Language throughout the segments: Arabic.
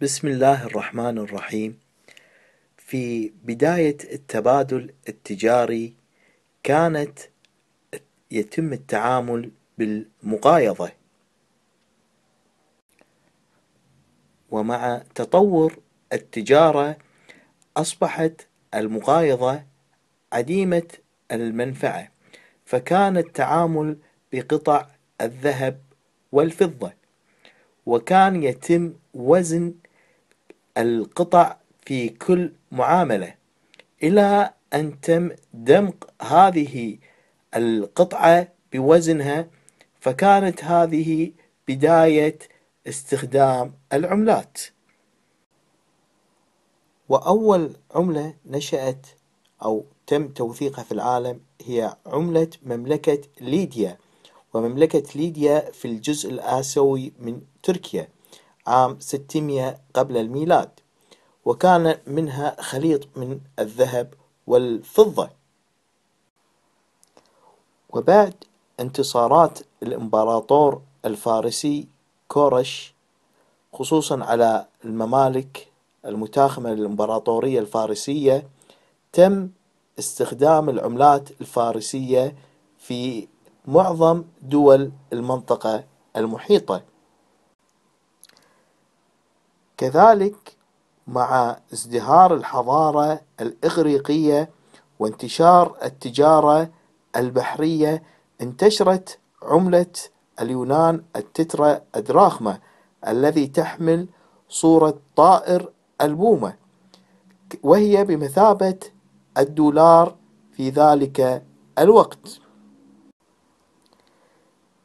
بسم الله الرحمن الرحيم في بداية التبادل التجاري كانت يتم التعامل بالمقايضة ومع تطور التجارة أصبحت المقايضة عديمة المنفعة فكان التعامل بقطع الذهب والفضة وكان يتم وزن القطع في كل معاملة إلى أن تم دمق هذه القطعة بوزنها فكانت هذه بداية استخدام العملات وأول عملة نشأت أو تم توثيقها في العالم هي عملة مملكة ليديا ومملكة ليديا في الجزء الآسيوي من تركيا عام 600 قبل الميلاد وكان منها خليط من الذهب والفضة وبعد انتصارات الإمبراطور الفارسي كورش خصوصا على الممالك المتاخمة للإمبراطورية الفارسية تم استخدام العملات الفارسية في معظم دول المنطقة المحيطة كذلك مع ازدهار الحضارة الإغريقية وانتشار التجارة البحرية انتشرت عملة اليونان التترا الدراخمة الذي تحمل صورة طائر البومة وهي بمثابة الدولار في ذلك الوقت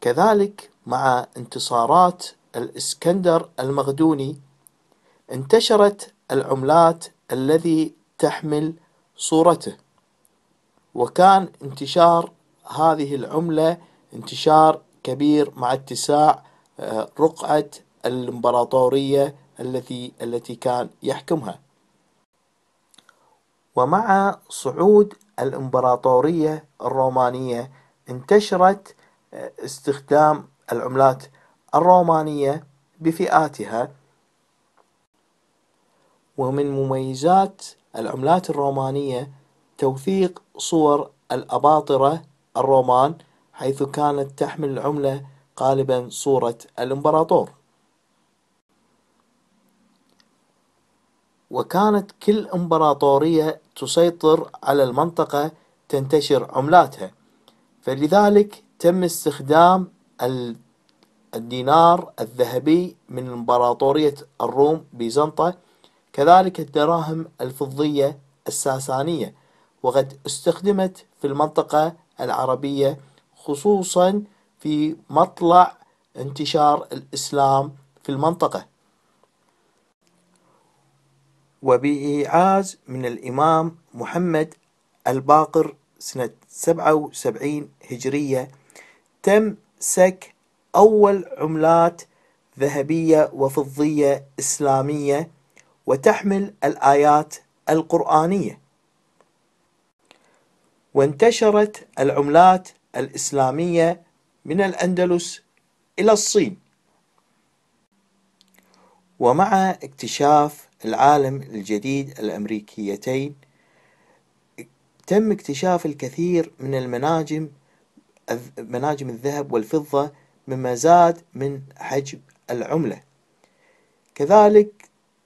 كذلك مع انتصارات الاسكندر المقدوني انتشرت العملات الذي تحمل صورته وكان انتشار هذه العملة انتشار كبير مع اتساع آه، رقعة الإمبراطورية التي التي كان يحكمها ومع صعود الإمبراطورية الرومانية انتشرت آه، استخدام العملات الرومانية بفئاتها ومن مميزات العملات الرومانية توثيق صور الأباطرة الرومان حيث كانت تحمل العملة غالبا صورة الإمبراطور وكانت كل إمبراطورية تسيطر على المنطقة تنتشر عملاتها فلذلك تم استخدام الدينار الذهبي من إمبراطورية الروم بيزنطة كذلك الدراهم الفضية الساسانية وقد استخدمت في المنطقة العربية خصوصا في مطلع انتشار الإسلام في المنطقة وبإيعاز من الإمام محمد الباقر سنة 77 هجرية تم سك أول عملات ذهبية وفضية إسلامية وتحمل الآيات القرآنية وانتشرت العملات الإسلامية من الأندلس إلى الصين ومع اكتشاف العالم الجديد الأمريكيتين تم اكتشاف الكثير من المناجم مناجم الذهب والفضة مما زاد من حجم العملة كذلك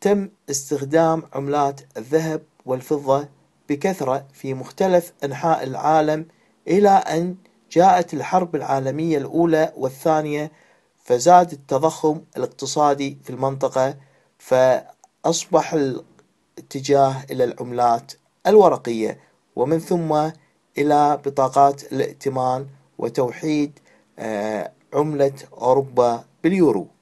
تم استخدام عملات الذهب والفضة بكثرة في مختلف أنحاء العالم إلى أن جاءت الحرب العالمية الأولى والثانية فزاد التضخم الاقتصادي في المنطقة فأصبح الاتجاه إلى العملات الورقية ومن ثم إلى بطاقات الائتمان وتوحيد آه، عملة أوروبا باليورو